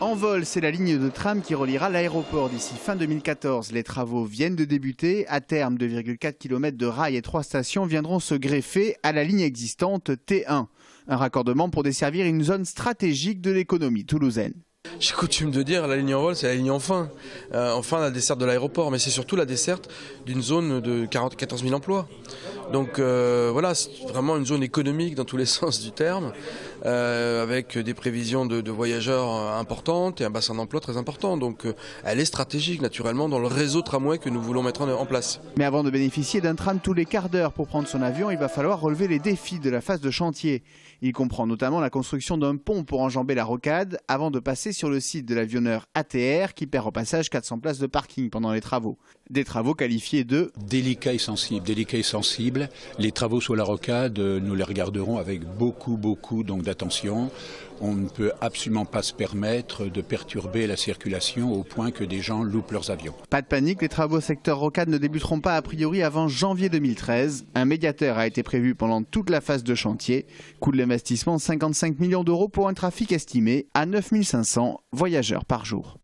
En vol, c'est la ligne de tram qui reliera l'aéroport d'ici fin 2014. Les travaux viennent de débuter. À terme, 2,4 km de rails et 3 stations viendront se greffer à la ligne existante T1. Un raccordement pour desservir une zone stratégique de l'économie toulousaine. J'ai coutume de dire, la ligne en vol, c'est la ligne en enfin, euh, la desserte de l'aéroport, mais c'est surtout la desserte d'une zone de 40, 14 000 emplois. Donc euh, voilà, c'est vraiment une zone économique dans tous les sens du terme, euh, avec des prévisions de, voyageurs euh, importantes et un bassin d'emploi très important. Donc elle est stratégique naturellement dans le réseau tramway que nous voulons mettre en, en place. Mais avant de bénéficier d'un tram tous les quarts d'heure pour prendre son avion, il va falloir relever les défis de la phase de chantier. Il comprend notamment la construction d'un pont pour enjamber la rocade avant de passer sur le site de l'avionneur ATR qui perd au passage 400 places de parking pendant les travaux. Des travaux qualifiés de délicats et sensibles, délicats et sensibles les travaux sur la rocade, euh, nous les regarderons avec beaucoup, beaucoup d'attention. On ne peut absolument pas se permettre de perturber la circulation au point que des gens loupent leurs avions. Pas de panique, les travaux secteur rocade ne débuteront pas a priori avant janvier 2013. Un médiateur a été prévu pendant toute la phase de chantier. Coût de l'investissement 55 millions d'euros pour un trafic estimé à 9500 voyageurs par jour.